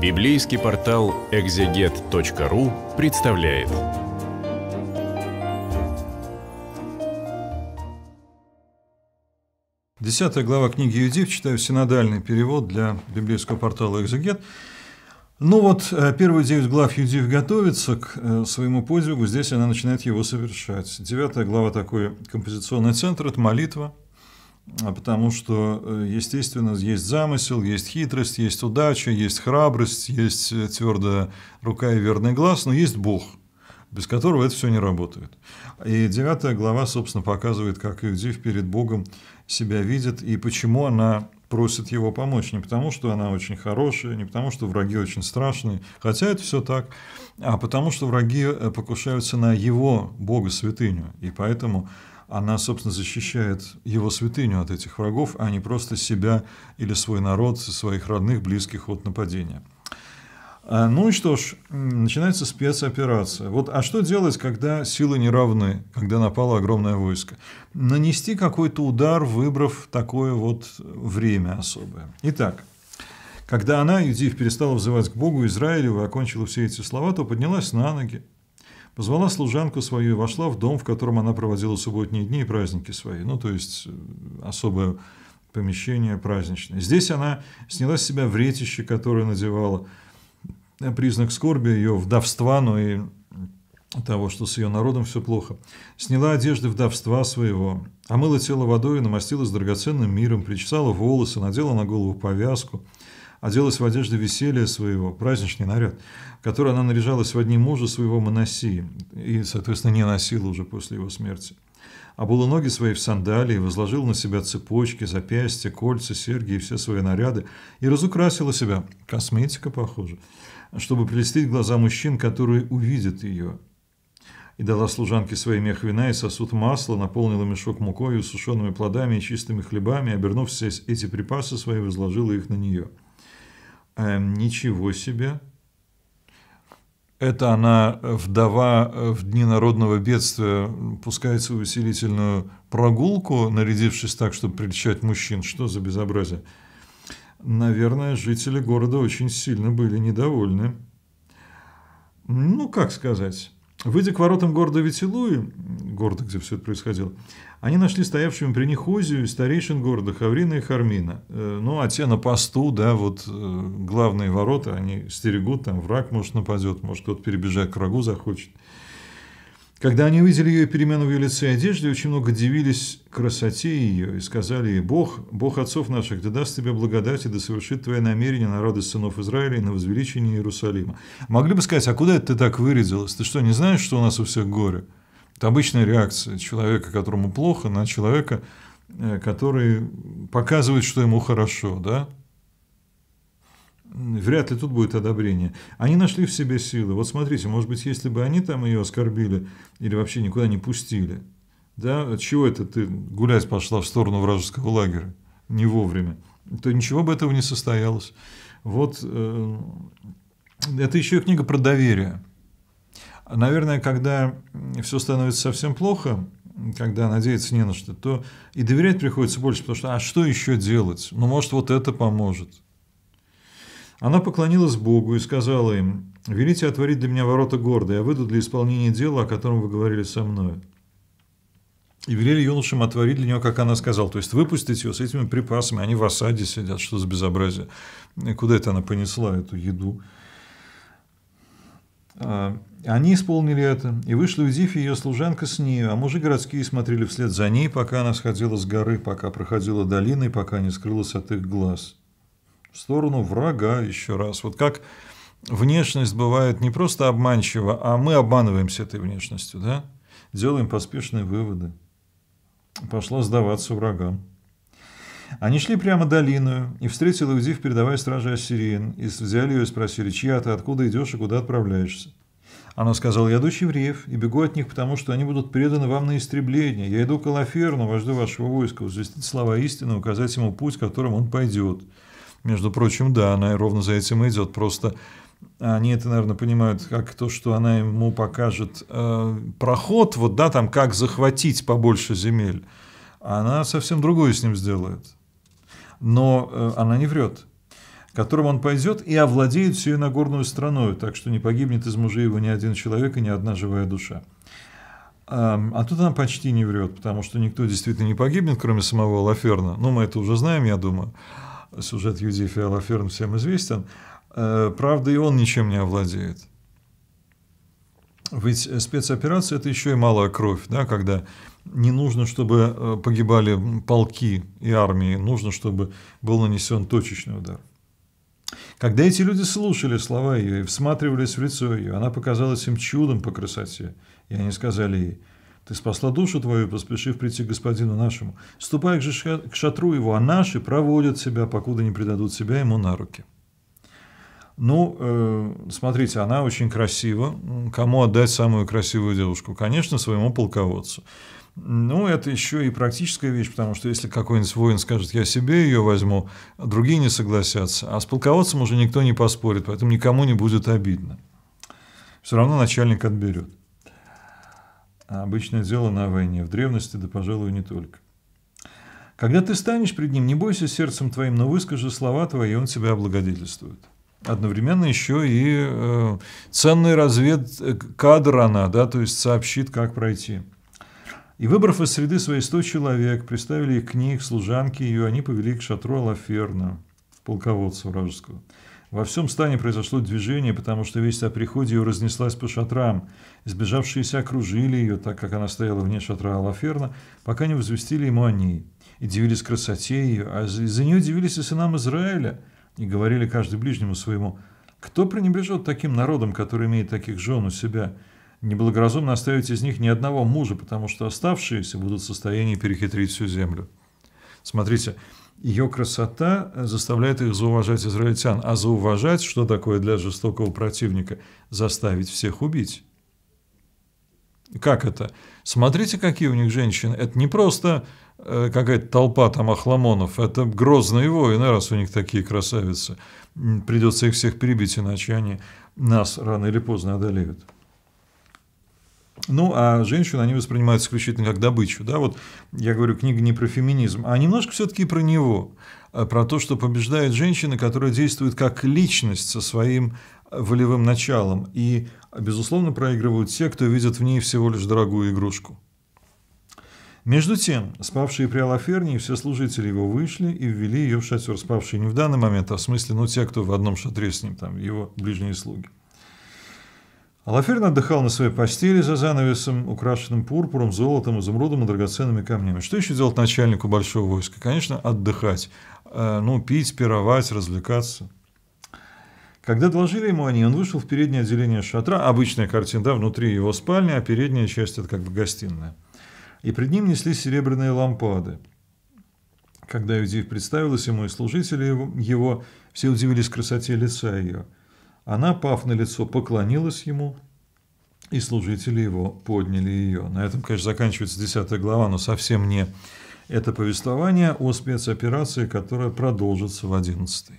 Библейский портал экзегет.ру представляет. Десятая глава книги Юдив, читаю синодальный перевод для библейского портала «Экзегет». Ну вот, э, первые девять глав Юдив готовится к э, своему подвигу, здесь она начинает его совершать. Девятая глава такой композиционный центр – это молитва – а потому что, э, естественно, есть замысел, есть хитрость, есть удача, есть храбрость, есть э, твердая рука и верный глаз, но есть Бог, без которого это все не работает. И девятая глава, собственно, показывает, как Иудив перед Богом себя видит и почему она просит его помочь. Не потому, что она очень хорошая, не потому, что враги очень страшные, хотя это все так, а потому, что враги э, покушаются на его Бога святыню. И поэтому она, собственно, защищает его святыню от этих врагов, а не просто себя или свой народ, своих родных, близких от нападения. А, ну и что ж, начинается спецоперация. Вот, а что делать, когда силы не равны, когда напало огромное войско? Нанести какой-то удар, выбрав такое вот время особое. Итак, когда она, Юдив, перестала взывать к Богу Израилю и окончила все эти слова, то поднялась на ноги, Позвала служанку свою и вошла в дом, в котором она проводила субботние дни и праздники свои. Ну, то есть э, особое помещение праздничное. Здесь она сняла с себя вретище, которое надевала. Э, признак скорби ее вдовства, но и того, что с ее народом все плохо, сняла одежды вдовства своего, омыла тело водой, намастилась драгоценным миром, причесала волосы, надела на голову повязку, оделась в одежды веселья своего, праздничный наряд, который она наряжалась в одни мужа своего Моносии и, соответственно, не носила уже после его смерти. Обула ноги свои в сандалии, возложила на себя цепочки, запястья, кольца, серьги и все свои наряды и разукрасила себя, косметика, похоже, чтобы прелестить глаза мужчин, которые увидят ее, и дала служанке своей мех вина и сосуд масла, наполнила мешок мукой, сушеными плодами и чистыми хлебами, и, обернув все эти припасы свои, возложила их на нее. Эм, ничего себе. Это она, э, вдова э, в дни народного бедствия, пускается в усилительную прогулку, нарядившись так, чтобы приличать мужчин. Что за безобразие? Наверное, жители города очень сильно были недовольны. Ну, как сказать... Выйдя к воротам города Ветилуи, города, где все это происходило, они нашли стоявшими при них Озию и старейшин города Хаврина и Хармина. Э, ну, а те на посту, да, вот э, главные ворота, они стерегут, там враг, может, нападет, может, кто-то перебежать к врагу захочет. Когда они увидели ее перемену в ее лице и одежде, очень много дивились красоте ее и сказали ей, «Бог, Бог отцов наших, да даст тебе благодать и да совершит твое намерение на радость сынов Израиля и на возвеличение Иерусалима». Могли бы сказать, а куда это ты так вырядилась? Ты что, не знаешь, что у нас у всех горе? Это обычная реакция человека, которому плохо, на человека, э, который показывает, что ему хорошо, да? Вряд ли тут будет одобрение. Они нашли в себе силы. Вот смотрите, может быть, если бы они там ее оскорбили или вообще никуда не пустили. Да, чего это ты гулять пошла в сторону вражеского лагеря не вовремя? То ничего бы этого не состоялось. Вот э, это еще и книга про доверие. Наверное, когда все становится совсем плохо, когда надеяться не на что, то и доверять приходится больше, потому что а что еще делать? Ну, может, вот это поможет. Она поклонилась Богу и сказала им, «Велите отворить для меня ворота города, я выйду для исполнения дела, о котором вы говорили со мной». И велели юношам отворить для нее, как она сказала, то есть выпустить ее с этими припасами, они в осаде сидят, что за безобразие. И куда это она понесла эту еду? А, они исполнили это, и вышли Юдифь и ее служанка с нею, а мужи городские смотрели вслед за ней, пока она сходила с горы, пока проходила долиной, пока не скрылась от их глаз в сторону врага еще раз. Вот как внешность бывает не просто обманчива, а мы обманываемся этой внешностью, да? Делаем поспешные выводы. Пошла сдаваться врагам. Они шли прямо долину, и встретил Иудив, передавая страже Ассириен. И взяли ее и спросили, чья ты, откуда идешь и куда отправляешься? Она сказала, я дочь евреев, и бегу от них, потому что они будут преданы вам на истребление. Я иду к Алаферну, вожду вашего войска, возвестить слова истины, указать ему путь, которым он пойдет. Между прочим, да, она ровно за этим и идет. Просто они это, наверное, понимают как то, что она ему покажет э, проход, вот да, там как захватить побольше земель. Она совсем другое с ним сделает. Но э, она не врет которым он пойдет и овладеет всю Нагорную страной, так что не погибнет из мужей его ни один человек и ни одна живая душа. А тут она почти не врет, потому что никто действительно не погибнет, кроме самого Лаферна. Ну, мы это уже знаем, я думаю сюжет Юдии Феолоферн всем известен, э, правда и он ничем не овладеет. Ведь спецоперация – это еще и малая кровь, да, когда не нужно, чтобы э, погибали полки и армии, нужно, чтобы был нанесен точечный удар. Когда эти люди слушали слова ее и всматривались в лицо ее, она показалась им чудом по красоте, и они сказали ей, ты спасла душу твою, поспешив прийти к господину нашему. Ступай же к шатру его, а наши проводят себя, покуда не предадут себя ему на руки». Ну, э, смотрите, она очень красива. Кому отдать самую красивую девушку? Конечно, своему полководцу. Ну, это еще и практическая вещь, потому что если какой-нибудь воин скажет, я себе ее возьму, другие не согласятся. А с полководцем уже никто не поспорит, поэтому никому не будет обидно. Все равно начальник отберет. А Обычное дело на войне, в древности, да, пожалуй, не только. Когда ты станешь пред ним, не бойся сердцем твоим, но выскажи слова твои, и он тебя облагодетельствует. Одновременно еще и э, ценный развед э, кадр она, да, то есть сообщит, как пройти. И выбрав из среды свои сто человек, приставили их к ней, к служанке ее, они повели к шатру Алаферна, полководцу вражеского. Во всем стане произошло движение, потому что весть о приходе ее разнеслась по шатрам. Сбежавшиеся окружили ее, так как она стояла вне шатра Алаферна, пока не возвестили ему они И дивились красоте ее, а за нее дивились и сынам Израиля, и говорили каждый ближнему своему, «Кто пренебрежет таким народом, который имеет таких жен у себя?» Неблагоразумно оставить из них ни одного мужа, потому что оставшиеся будут в состоянии перехитрить всю землю. Смотрите, ее красота э, заставляет их зауважать израильтян. А зауважать, что такое для жестокого противника? Заставить всех убить. Как это? Смотрите, какие у них женщины. Это не просто э, какая-то толпа там охламонов, это грозные воины, раз у них такие красавицы. Придется их всех перебить, иначе они нас рано или поздно одолеют. Ну, а женщин они воспринимают исключительно как добычу. Да? Вот я говорю, книга не про феминизм, а немножко все-таки про него, э, про то, что побеждает женщина, которая действует как личность со своим э, волевым началом. И, безусловно, проигрывают те, кто видит в ней всего лишь дорогую игрушку. Между тем, спавшие при Алаферне и все служители его вышли и ввели ее в шатер, спавшие не в данный момент, а в смысле, ну, те, кто в одном шатре с ним, там, его ближние слуги. Алаферин отдыхал на своей постели за занавесом, украшенным пурпуром, золотом, изумрудом и драгоценными камнями. Что еще делать начальнику большого войска? Конечно, отдыхать. Э, ну, пить, пировать, развлекаться. Когда доложили ему они, он вышел в переднее отделение шатра, обычная картина, да, внутри его спальня, а передняя часть – это как бы гостиная. И пред ним несли серебряные лампады. Когда Иудив представилась ему и служители его, все удивились красоте лица ее – она, пав на лицо, поклонилась ему, и служители его подняли ее. На этом, конечно, заканчивается 10 глава, но совсем не это повествование о а спецоперации, которая продолжится в 11.